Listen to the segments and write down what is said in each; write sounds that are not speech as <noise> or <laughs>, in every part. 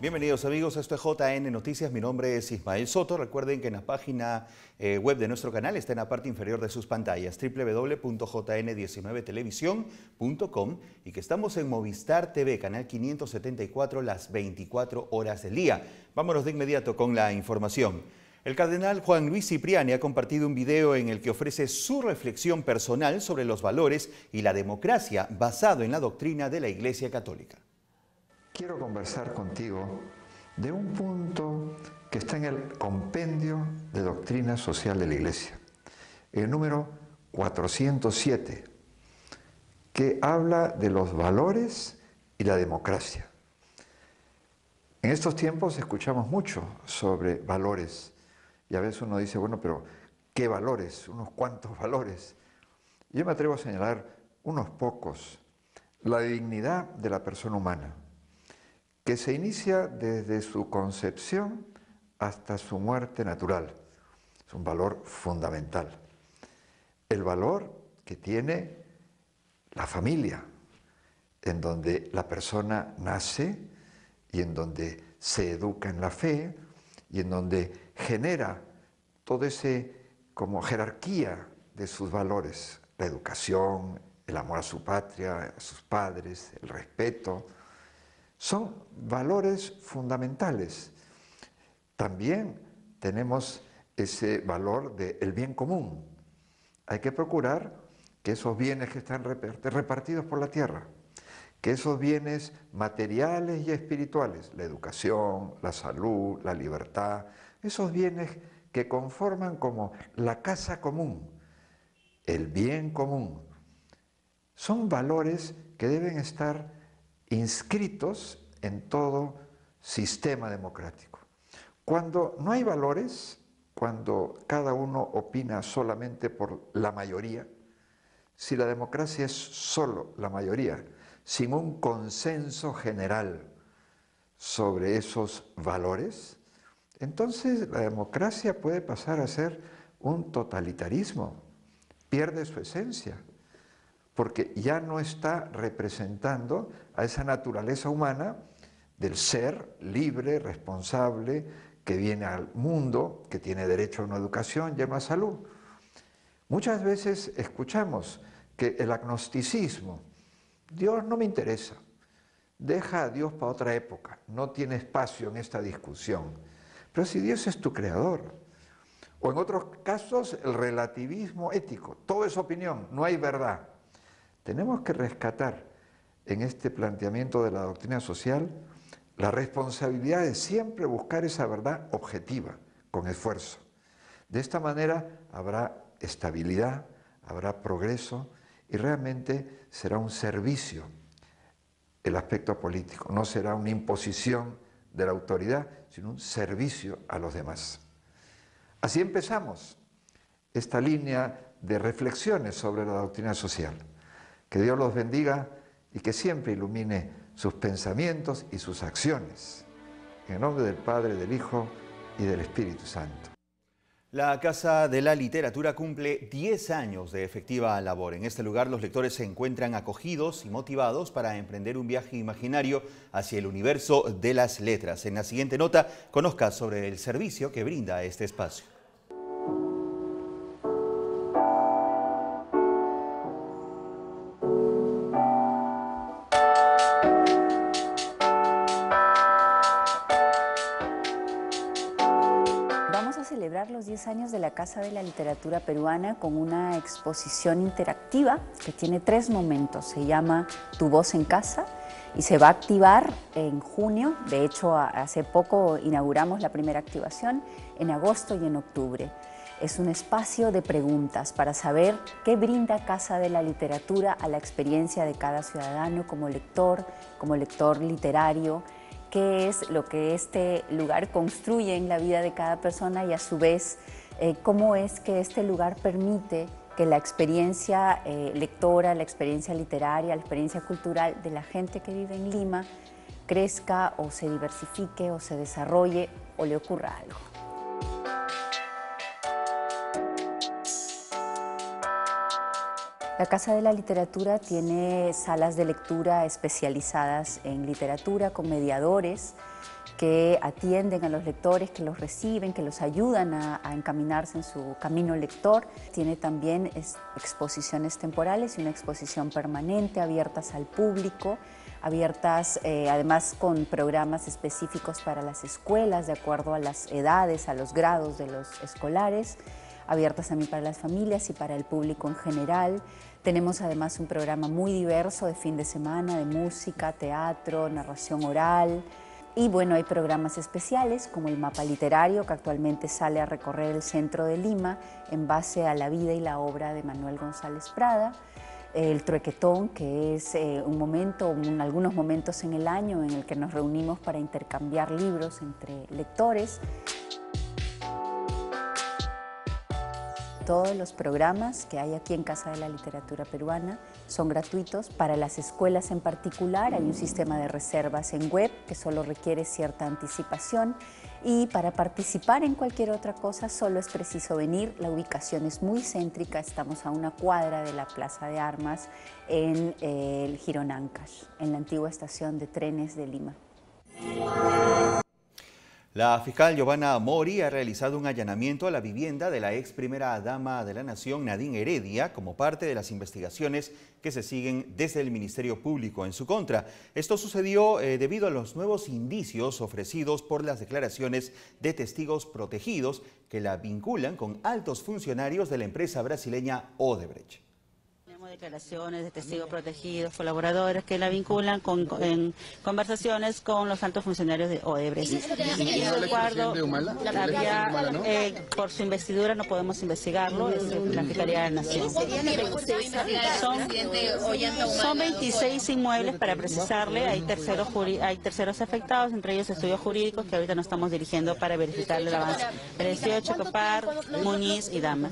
Bienvenidos amigos, esto es JN Noticias, mi nombre es Ismael Soto. Recuerden que en la página eh, web de nuestro canal está en la parte inferior de sus pantallas, www.jn19televisión.com y que estamos en Movistar TV, canal 574, las 24 horas del día. Vámonos de inmediato con la información. El cardenal Juan Luis Cipriani ha compartido un video en el que ofrece su reflexión personal sobre los valores y la democracia basado en la doctrina de la Iglesia Católica. Quiero conversar contigo de un punto que está en el compendio de doctrina social de la Iglesia, el número 407, que habla de los valores y la democracia. En estos tiempos escuchamos mucho sobre valores y a veces uno dice, bueno, pero ¿qué valores? ¿Unos cuantos <laughs> valores? Yo me atrevo a señalar unos pocos. La dignidad de la persona humana, que se inicia desde su concepción hasta su muerte natural. Es un valor fundamental. El valor que tiene la familia, en donde la persona nace y en donde se educa en la fe y en donde genera todo ese como jerarquía de sus valores, la educación, el amor a su patria, a sus padres, el respeto, son valores fundamentales. También tenemos ese valor del el bien común. Hay que procurar que esos bienes que están repartidos por la tierra, que esos bienes materiales y espirituales, la educación, la salud, la libertad, esos bienes que conforman como la casa común, el bien común. Son valores que deben estar inscritos en todo sistema democrático. Cuando no hay valores, cuando cada uno opina solamente por la mayoría, si la democracia es solo la mayoría, sin un consenso general sobre esos valores, entonces la democracia puede pasar a ser un totalitarismo, pierde su esencia, porque ya no está representando a esa naturaleza humana del ser libre, responsable, que viene al mundo, que tiene derecho a una educación y a una salud. Muchas veces escuchamos que el agnosticismo, Dios no me interesa, deja a Dios para otra época, no tiene espacio en esta discusión. Pero si Dios es tu creador, o en otros casos el relativismo ético, todo es opinión, no hay verdad. Tenemos que rescatar en este planteamiento de la doctrina social la responsabilidad de siempre buscar esa verdad objetiva, con esfuerzo. De esta manera habrá estabilidad, habrá progreso y realmente será un servicio el aspecto político, no será una imposición de la autoridad, sino un servicio a los demás. Así empezamos esta línea de reflexiones sobre la doctrina social. Que Dios los bendiga y que siempre ilumine sus pensamientos y sus acciones. En el nombre del Padre, del Hijo y del Espíritu Santo. La Casa de la Literatura cumple 10 años de efectiva labor. En este lugar los lectores se encuentran acogidos y motivados para emprender un viaje imaginario hacia el universo de las letras. En la siguiente nota, conozca sobre el servicio que brinda este espacio. años de la Casa de la Literatura Peruana con una exposición interactiva que tiene tres momentos. Se llama Tu voz en casa y se va a activar en junio. De hecho, hace poco inauguramos la primera activación en agosto y en octubre. Es un espacio de preguntas para saber qué brinda Casa de la Literatura a la experiencia de cada ciudadano como lector, como lector literario, qué es lo que este lugar construye en la vida de cada persona y a su vez eh, cómo es que este lugar permite que la experiencia eh, lectora, la experiencia literaria, la experiencia cultural de la gente que vive en Lima crezca o se diversifique o se desarrolle o le ocurra algo. La Casa de la Literatura tiene salas de lectura especializadas en literatura con mediadores que atienden a los lectores, que los reciben, que los ayudan a, encaminarse en su camino lector. Tiene también exposiciones temporales y una exposición permanente abiertas al público abiertas eh, además con programas específicos para las escuelas de acuerdo a las edades, a los grados de los escolares, abiertas también para las familias y para el público en general. Tenemos además un programa muy diverso de fin de semana, de música, teatro, narración oral, y bueno, hay programas especiales como el mapa literario que actualmente sale a recorrer el centro de Lima en base a la vida y la obra de Manuel González Prada. El truequetón, que es eh, un momento, algunos momentos en el año en el que nos reunimos para intercambiar libros entre lectores. Todos los programas que hay aquí en Casa de la Literatura Peruana son gratuitos. Para las escuelas en particular hay un sistema de reservas en web que solo requiere cierta anticipación y para participar en cualquier otra cosa solo es preciso venir. La ubicación es muy céntrica, estamos a una cuadra de la Plaza de Armas en eh, el Gironancash, en la antigua estación de trenes de Lima. La fiscal Giovanna Mori ha realizado un allanamiento a la vivienda de la ex primera dama de la Nación, Nadine Heredia, como parte de las investigaciones que se siguen desde el Ministerio Público en su contra. Esto sucedió eh, debido a los nuevos indicios ofrecidos por las declaraciones de testigos protegidos que la vinculan con altos funcionarios de la empresa brasileña Odebrecht declaraciones de testigos protegidos, colaboradores que la vinculan con, en conversaciones con los altos funcionarios de Odebrecht. Y eh, por su investidura no podemos investigarlo, es la Fiscalía de la Nación. Son, 26 inmuebles para precisarle, hay terceros, hay terceros afectados, entre ellos estudios jurídicos que ahorita nos estamos dirigiendo para verificar el avance. 18, Copar, Muñiz y Dama.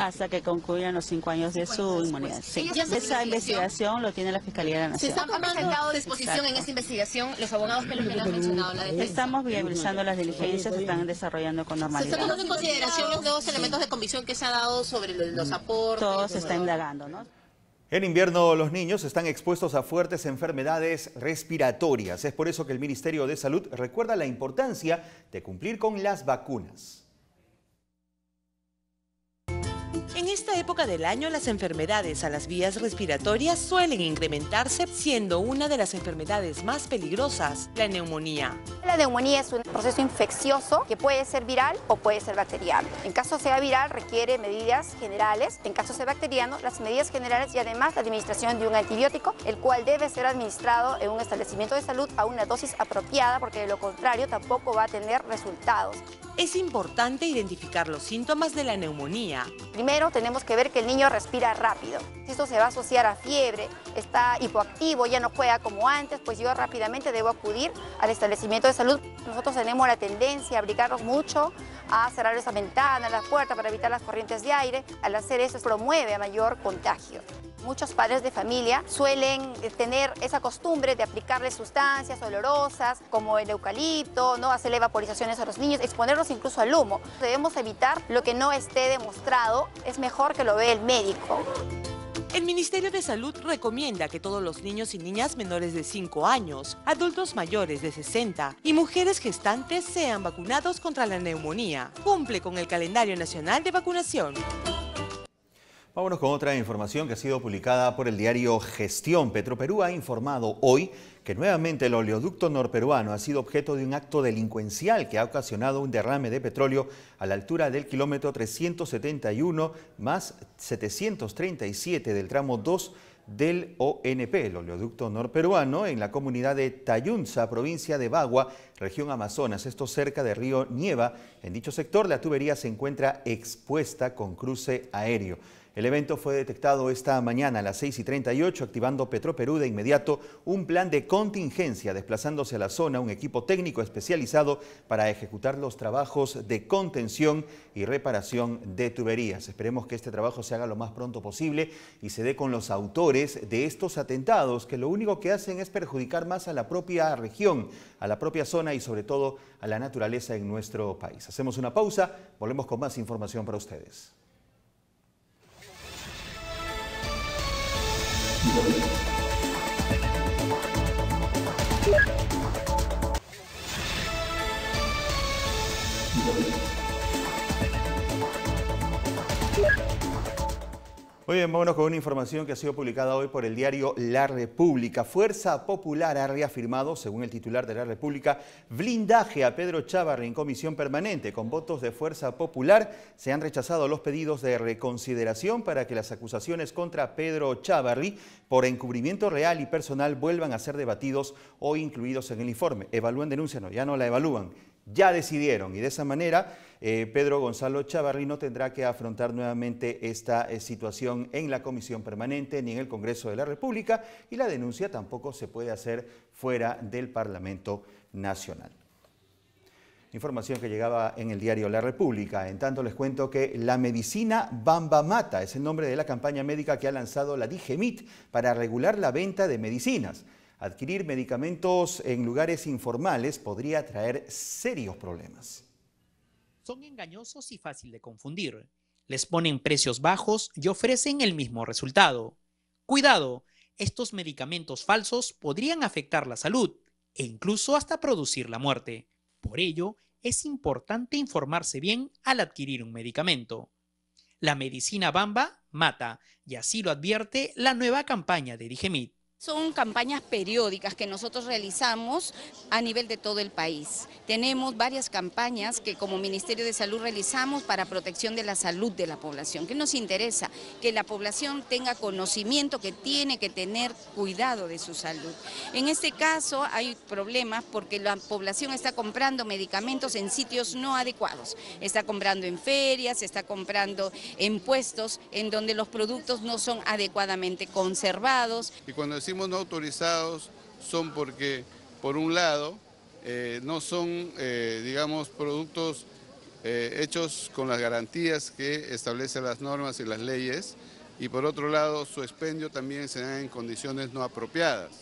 Hasta que concluyan los cinco años de su su pues, inmunidad. Sí. Esa investigación lo tiene la Fiscalía nacional. la Nación. ¿Se a disposición en esa investigación los abogados que lo han mencionado Estamos viabilizando las diligencias, se están desarrollando con normalidad. ¿Se están tomando en consideración los dos elementos de convicción que se ha dado sobre los mm. aportes? Todo se está indagando, ¿no? En invierno los niños están expuestos a fuertes enfermedades respiratorias. Es por eso que el Ministerio de Salud recuerda la importancia de cumplir con las vacunas. En esta época del año las enfermedades a las vías respiratorias suelen incrementarse, siendo una de las enfermedades más peligrosas la neumonía. La neumonía es un proceso infeccioso que puede ser viral o puede ser bacteriano. En caso sea viral requiere medidas generales, en caso sea bacteriano las medidas generales y además la administración de un antibiótico, el cual debe ser administrado en un establecimiento de salud a una dosis apropiada porque de lo contrario tampoco va a tener resultados. Es importante identificar los síntomas de la neumonía primero tenemos que ver que el niño respira rápido. Si esto se va a asociar a fiebre, está hipoactivo, ya no juega como antes, pues yo rápidamente debo acudir al establecimiento de salud. Nosotros tenemos la tendencia a abrigarnos mucho, a cerrar esa ventana, las puertas para evitar las corrientes de aire. Al hacer eso promueve a mayor contagio. Muchos padres de familia suelen eh, tener esa costumbre de aplicarle sustancias olorosas como el eucalipto, no hacerle vaporizaciones a los niños, exponerlos incluso al humo. Debemos evitar lo que no esté demostrado, es mejor que lo vea el médico. El Ministerio de Salud recomienda que todos los niños y niñas menores de 5 años, adultos mayores de 60 y mujeres gestantes sean vacunados contra la neumonía. Cumple con el calendario nacional de vacunación. Vámonos con otra información que ha sido publicada por el diario Gestión. Petroperú ha informado hoy que nuevamente el oleoducto norperuano ha sido objeto de un acto delincuencial que ha ocasionado un derrame de petróleo a la altura del kilómetro 371 más 737 del tramo 2 del ONP, el oleoducto norperuano, en la comunidad de Tayunza, provincia de Bagua, región Amazonas, esto cerca de Río Nieva. En dicho sector la tubería se encuentra expuesta con cruce aéreo. El evento fue detectado esta mañana a las 6 y 38, activando Petroperú de inmediato un plan de contingencia, desplazándose a la zona un equipo técnico especializado para ejecutar los trabajos de contención y reparación de tuberías. Esperemos que este trabajo se haga lo más pronto posible y se dé con los autores de estos atentados, que lo único que hacen es perjudicar más a la propia región, a la propia zona y sobre todo a la naturaleza en nuestro país. Hacemos una pausa, volvemos con más información para ustedes. Muy bien, vámonos con una información que ha sido publicada hoy por el diario La República. Fuerza Popular ha reafirmado, según el titular de La República, blindaje a Pedro Chávarri en comisión permanente. Con votos de Fuerza Popular se han rechazado los pedidos de reconsideración para que las acusaciones contra Pedro Chávarri por encubrimiento real y personal vuelvan a ser debatidos o incluidos en el informe. Evalúan denuncia, no, ya no la evalúan ya decidieron y de esa manera eh, Pedro Gonzalo Chavarri no tendrá que afrontar nuevamente esta eh, situación en la Comisión Permanente ni en el Congreso de la República y la denuncia tampoco se puede hacer fuera del Parlamento Nacional. Información que llegaba en el diario La República. En tanto les cuento que la medicina Bamba Mata es el nombre de la campaña médica que ha lanzado la DIGEMIT para regular la venta de medicinas adquirir medicamentos en lugares informales podría traer serios problemas. Son engañosos y fácil de confundir. Les ponen precios bajos y ofrecen el mismo resultado. Cuidado, estos medicamentos falsos podrían afectar la salud e incluso hasta producir la muerte. Por ello, es importante informarse bien al adquirir un medicamento. La medicina Bamba mata, y así lo advierte la nueva campaña de Digemit. Son campañas periódicas que nosotros realizamos a nivel de todo el país. Tenemos varias campañas que como Ministerio de Salud realizamos para protección de la salud de la población, ¿Qué nos interesa que la población tenga conocimiento que tiene que tener cuidado de su salud. En este caso hay problemas porque la población está comprando medicamentos en sitios no adecuados. Está comprando en ferias, está comprando en puestos en donde los productos no son adecuadamente conservados. Y cuando no autorizados son porque, por un lado, eh, no son, eh, digamos, productos eh, hechos con las garantías que establecen las normas y las leyes, y por otro lado, su expendio también se da en condiciones no apropiadas.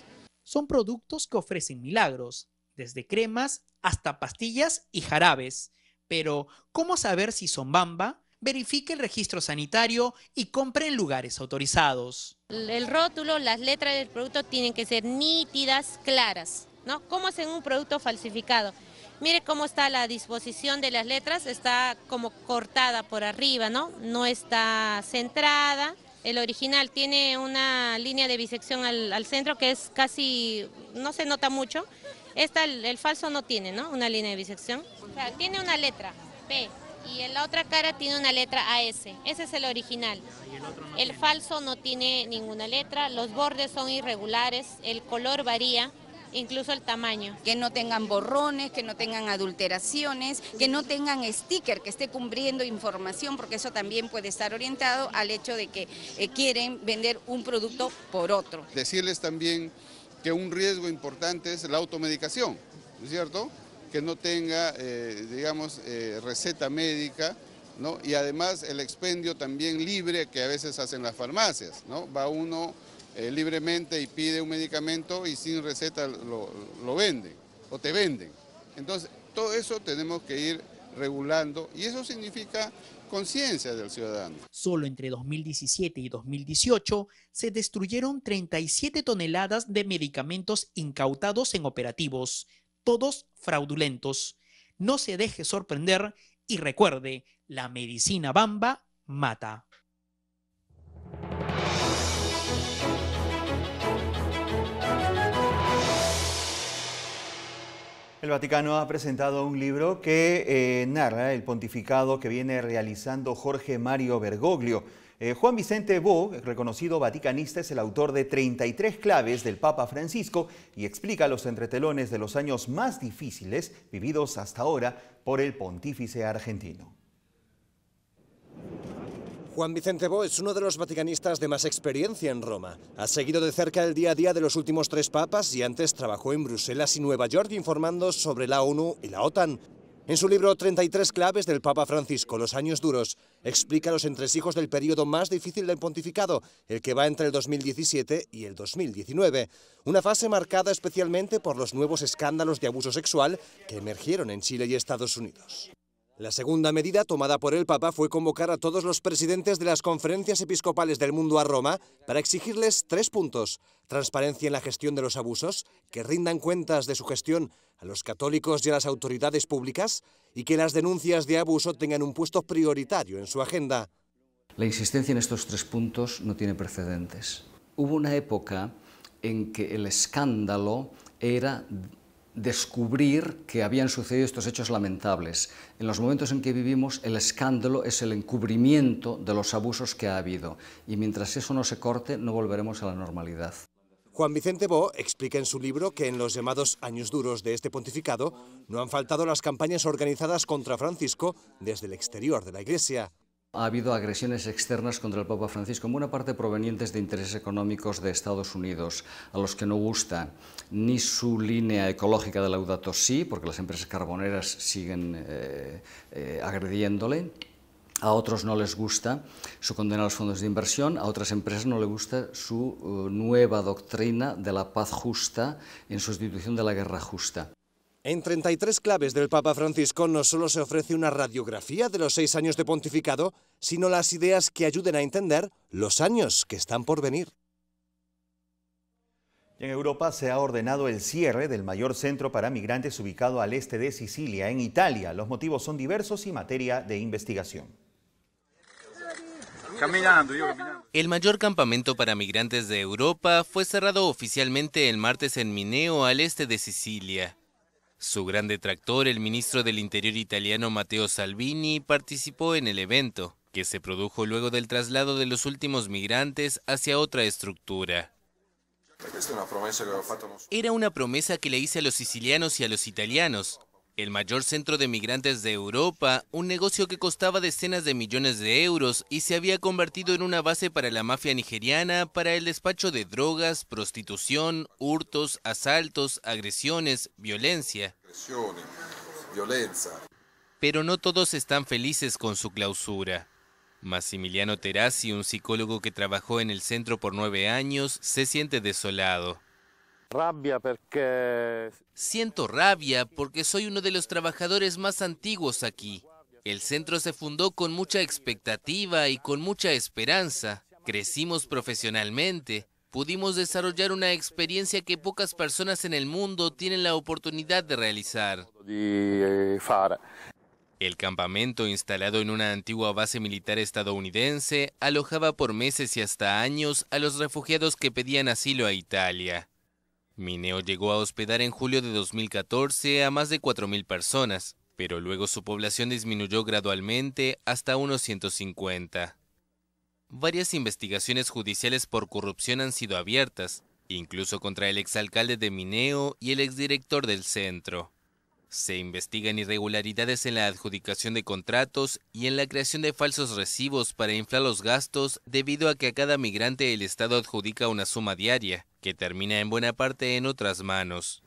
Son productos que ofrecen milagros, desde cremas hasta pastillas y jarabes. Pero, ¿cómo saber si son bamba? verifique el registro sanitario y compre en lugares autorizados. El rótulo, las letras del producto tienen que ser nítidas, claras, ¿no? ¿Cómo es en un producto falsificado? Mire cómo está la disposición de las letras, está como cortada por arriba, ¿no? No está centrada. El original tiene una línea de bisección al, centro que es casi, no se nota mucho. Esta, el, falso no tiene, ¿no? Una línea de bisección. O sea, tiene una letra, P, y en la otra cara tiene una letra AS. Ese es el original. El, falso no tiene ninguna letra, los bordes son irregulares, el color varía incluso el tamaño. Que no tengan borrones, que no tengan adulteraciones, que no tengan sticker que esté cumpliendo información, porque eso también puede estar orientado al hecho de que eh, quieren vender un producto por otro. Decirles también que un riesgo importante es la automedicación, ¿no es cierto? que no tenga, eh, digamos, eh, receta médica, ¿no? Y además el expendio también libre que a veces hacen las farmacias, ¿no? Va uno eh, libremente y pide un medicamento y sin receta lo, lo venden o te venden. Entonces, todo eso tenemos que ir regulando y eso significa conciencia del ciudadano. Solo entre 2017 y 2018 se destruyeron 37 toneladas de medicamentos incautados en operativos todos fraudulentos. No se deje sorprender y recuerde, la medicina bamba mata. El Vaticano ha presentado un libro que eh, narra el pontificado que viene realizando Jorge Mario Bergoglio eh, Juan Vicente Bo, reconocido vaticanista, es el autor de 33 claves del Papa Francisco y explica los entretelones de los años más difíciles vividos hasta ahora por el pontífice argentino. Juan Vicente Bo es uno de los vaticanistas de más experiencia en Roma. Ha seguido de cerca el día a día de los últimos tres papas y antes trabajó en Bruselas y Nueva York informando sobre la ONU y la OTAN. En su libro 33 claves del Papa Francisco, Los años duros, explica los entresijos del periodo más difícil del pontificado, el que va entre el 2017 y el 2019, una fase marcada especialmente por los nuevos escándalos de abuso sexual que emergieron en Chile y Estados Unidos. La segunda medida tomada por el Papa fue convocar a todos los presidentes de las conferencias episcopales del mundo a Roma para exigirles tres puntos. Transparencia en la gestión de los abusos, que rindan cuentas de su gestión a los católicos y a las autoridades públicas y que las denuncias de abuso tengan un puesto prioritario en su agenda. La insistencia en estos tres puntos no tiene precedentes. Hubo una época en que el escándalo era descubrir que habían sucedido estos hechos lamentables. En los momentos en que vivimos, el escándalo es el encubrimiento de los abusos que ha habido, y mientras eso no se corte, no volveremos a la normalidad. Juan Vicente Bo explica en su libro que en los llamados años duros de este pontificado no han faltado las campañas organizadas contra Francisco desde el exterior de la Iglesia ha habido agresiones externas contra el Papa Francisco, en buena parte provenientes de intereses económicos de Estados Unidos, a los que no gusta ni su línea ecológica de laudato sí, porque las empresas carboneras siguen eh, eh, agrediéndole, a otros no les gusta su condena a los fondos de inversión, a otras empresas no les gusta su eh, nueva doctrina de la paz justa en sustitución de la guerra justa. En 33 claves del Papa Francisco no solo se ofrece una radiografía de los seis años de pontificado, sino las ideas que ayuden a entender los años que están por venir. En Europa se ha ordenado el cierre del mayor centro para migrantes ubicado al este de Sicilia, en Italia. Los motivos son diversos y materia de investigación. El mayor campamento para migrantes de Europa fue cerrado oficialmente el martes en Mineo, al este de Sicilia. Su gran detractor, el ministro del Interior italiano Matteo Salvini, participó en el evento, que se produjo luego del traslado de los últimos migrantes hacia otra estructura. Era una promesa que le hice a los sicilianos y a los italianos. El mayor centro de migrantes de Europa, un negocio que costaba decenas de millones de euros y se había convertido en una base para la mafia nigeriana, para el despacho de drogas, prostitución, hurtos, asaltos, agresiones, violencia. Pero no todos están felices con su clausura. Massimiliano Terassi, un psicólogo que trabajó en el centro por nueve años, se siente desolado. Rabia Siento rabia porque soy uno de los trabajadores más antiguos aquí. El centro se fundó con mucha expectativa y con mucha esperanza. Crecimos profesionalmente, pudimos desarrollar una experiencia que pocas personas en el mundo tienen la oportunidad de realizar. Eh, el campamento, instalado en una antigua base militar estadounidense, alojaba por meses y hasta años a los refugiados que pedían asilo a Italia. Mineo llegó a hospedar en julio de 2014 a más de 4.000 personas, pero luego su población disminuyó gradualmente hasta unos 150. Varias investigaciones judiciales por corrupción han sido abiertas, incluso contra el exalcalde de Mineo y el exdirector del centro. Se investigan irregularidades en la adjudicación de contratos y en la creación de falsos recibos para inflar los gastos debido a que a cada migrante el Estado adjudica una suma diaria, que termina en buena parte en otras manos.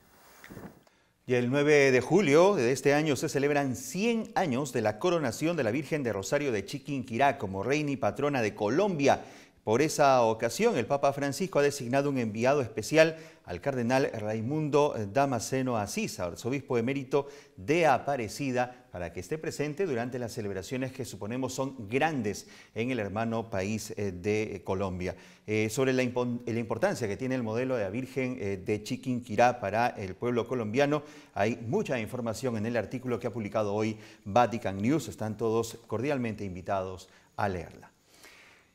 Y el 9 de julio de este año se celebran 100 años de la coronación de la Virgen de Rosario de Chiquinquirá como reina y patrona de Colombia. Por esa ocasión, el Papa Francisco ha designado un enviado especial al cardenal Raimundo Damasceno Asís, arzobispo emérito de Aparecida, para que esté presente durante las celebraciones que suponemos son grandes en el hermano país eh, de Colombia. Eh, sobre la, la, importancia que tiene el modelo de la Virgen eh, de Chiquinquirá para el pueblo colombiano, hay mucha información en el artículo que ha publicado hoy Vatican News. Están todos cordialmente invitados a leerla.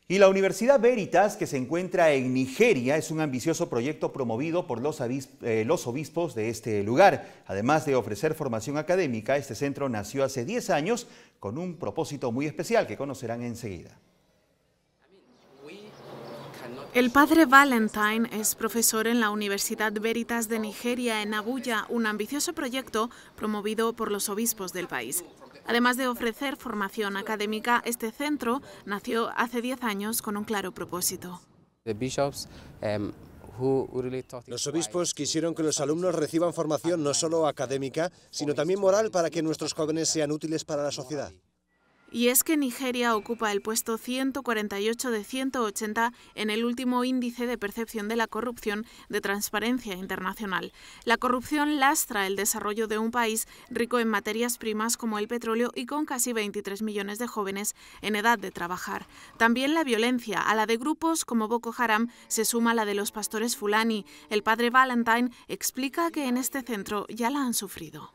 Y la Universidad Veritas, que se encuentra en Nigeria, es un ambicioso proyecto promovido por los, eh, obispos de este lugar. Además de ofrecer formación académica, este centro nació hace 10 años con un propósito muy especial que conocerán enseguida. El padre Valentine es profesor en la Universidad Veritas de Nigeria en Abuya, un ambicioso proyecto promovido por los obispos del país. Además de ofrecer formación académica, este centro nació hace 10 años con un claro propósito. Um, los obispos quisieron que los alumnos reciban formación no solo académica, sino también moral para que nuestros jóvenes sean útiles para la sociedad. Y es que Nigeria ocupa el puesto 148 de 180 en el último índice de percepción de la corrupción de Transparencia Internacional. La corrupción lastra el desarrollo de un país rico en materias primas como el petróleo y con casi 23 millones de jóvenes en edad de trabajar. También la violencia, a la de grupos como Boko Haram, se suma a la de los pastores Fulani. El padre Valentine explica que en este centro ya la han sufrido.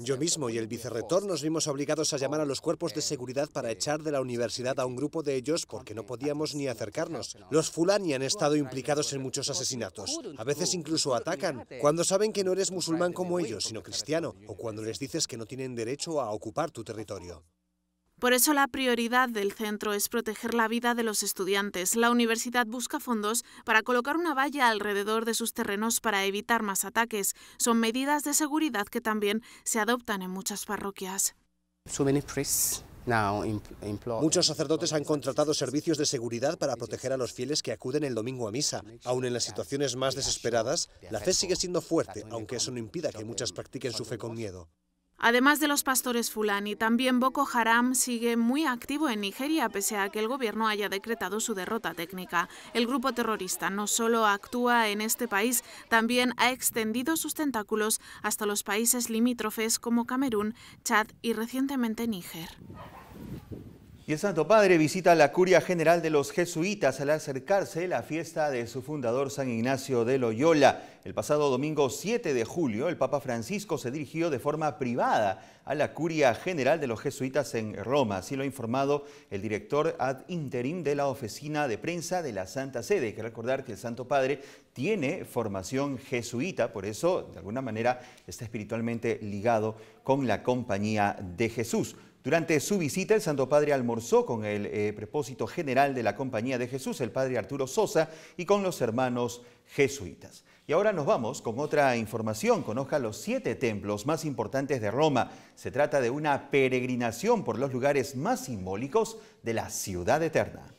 Yo mismo y el vicerrector nos vimos obligados a llamar a los cuerpos de seguridad para echar de la universidad a un grupo de ellos porque no podíamos ni acercarnos. Los fulani han estado implicados en muchos asesinatos. A veces incluso atacan, cuando saben que no eres musulmán como ellos, sino cristiano, o cuando les dices que no tienen derecho a ocupar tu territorio. Por eso la prioridad del centro es proteger la vida de los estudiantes. La universidad busca fondos para colocar una valla alrededor de sus terrenos para evitar más ataques. Son medidas de seguridad que también se adoptan en muchas parroquias. Em-, Muchos sacerdotes han contratado servicios de seguridad para proteger a los fieles que acuden el domingo a misa. Aún en las situaciones más desesperadas, la fe sigue siendo fuerte, aunque eso no impida que muchas practiquen su fe con miedo. Además de los pastores Fulani, también Boko Haram sigue muy activo en Nigeria, pese a que el gobierno haya decretado su derrota técnica. El grupo terrorista no solo actúa en este país, también ha extendido sus tentáculos hasta los países limítrofes como Camerún, Chad y recientemente Níger. Y el Santo Padre visita la Curia General de los Jesuitas al acercarse la fiesta de su fundador San Ignacio de Loyola. El pasado domingo 7 de julio, el Papa Francisco se dirigió de forma privada a la Curia General de los Jesuitas en Roma. Así lo ha informado el director ad interim de la Oficina de Prensa de la Santa Sede. Hay que recordar que el Santo Padre tiene formación jesuita, por eso, de alguna manera, está espiritualmente ligado con la Compañía de Jesús. Durante su visita, el Santo Padre almorzó con el eh, propósito general de la Compañía de Jesús, el Padre Arturo Sosa, y con los hermanos jesuitas. Y ahora nos vamos con otra información. Conozca los siete templos más importantes de Roma. Se trata de una peregrinación por los lugares más simbólicos de la ciudad eterna.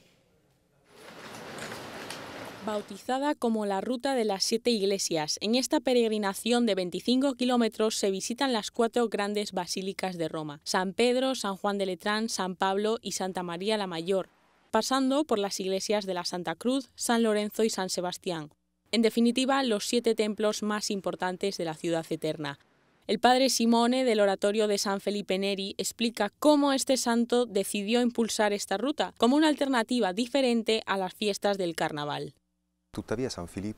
Bautizada como la Ruta de las Siete Iglesias, en esta peregrinación de 25 kilómetros se visitan las cuatro grandes basílicas de Roma, San Pedro, San Juan de Letrán, San Pablo y Santa María la Mayor, pasando por las iglesias de la Santa Cruz, San Lorenzo y San Sebastián. En definitiva, los siete templos más importantes de la ciudad eterna. El padre Simone del oratorio de San Felipe Neri explica cómo este santo decidió impulsar esta ruta como una alternativa diferente a las fiestas del carnaval. San eh,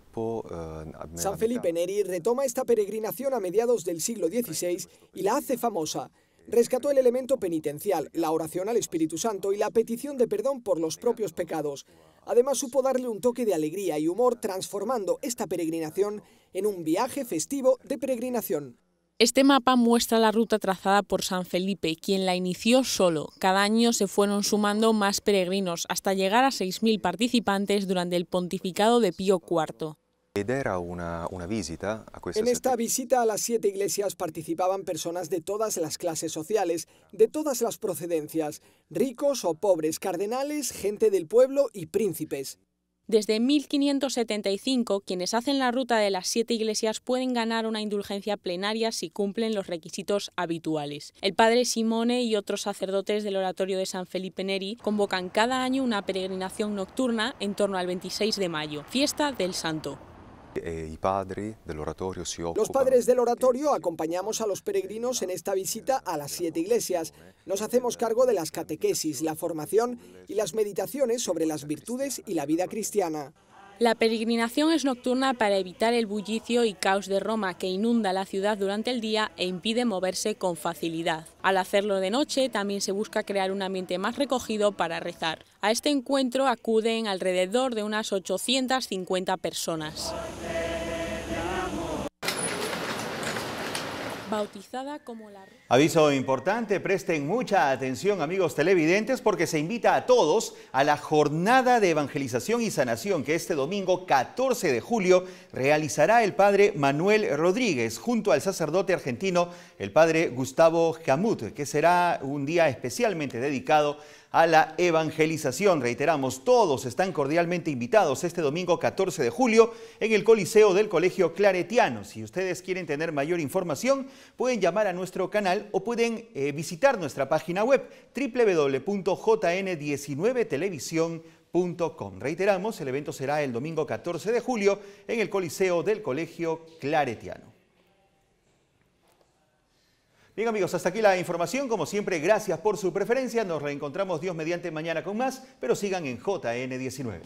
San Felipe Neri retoma esta peregrinación a mediados del siglo XVI y la hace famosa. Rescató el elemento penitencial, la oración al Espíritu Santo y la petición de perdón por los propios pecados. Además supo darle un toque de alegría y humor transformando esta peregrinación en un viaje festivo de peregrinación. Este mapa muestra la ruta trazada por San Felipe, quien la inició solo. Cada año se fueron sumando más peregrinos, hasta llegar a 6.000 participantes durante el pontificado de Pío IV. una visita en esta visita a las siete iglesias participaban personas de todas las clases sociales, de todas las procedencias, ricos o pobres, cardenales, gente del pueblo y príncipes. Desde 1575, quienes hacen la ruta de las siete iglesias pueden ganar una indulgencia plenaria si cumplen los requisitos habituales. El padre Simone y otros sacerdotes del oratorio de San Felipe Neri convocan cada año una peregrinación nocturna en torno al 26 de mayo, fiesta del santo. Eh, los padres del oratorio acompañamos a los peregrinos en esta visita a las siete iglesias. Nos hacemos cargo de las catequesis, la formación y las meditaciones sobre las virtudes y la vida cristiana. La peregrinación es nocturna para evitar el bullicio y caos de Roma que inunda la ciudad durante el día e impide moverse con facilidad. Al hacerlo de noche también se busca crear un ambiente más recogido para rezar. A este encuentro acuden alrededor de unas 850 personas. bautizada como la... Aviso importante, presten mucha atención amigos televidentes porque se invita a todos a la jornada de evangelización y sanación que este domingo 14 de julio realizará el padre Manuel Rodríguez junto al sacerdote argentino el padre Gustavo Jamut, que será un día especialmente dedicado a la evangelización. Reiteramos, todos están cordialmente invitados este domingo 14 de julio en el Coliseo del Colegio Claretiano. Si ustedes quieren tener mayor información, pueden llamar a nuestro canal o pueden eh, visitar nuestra página web www.jn19televisión.com. Reiteramos, el evento será el domingo 14 de julio en el Coliseo del Colegio Claretiano. Bien amigos, hasta aquí la información. Como siempre, gracias por su preferencia. Nos reencontramos Dios mediante mañana con más, pero sigan en JN19.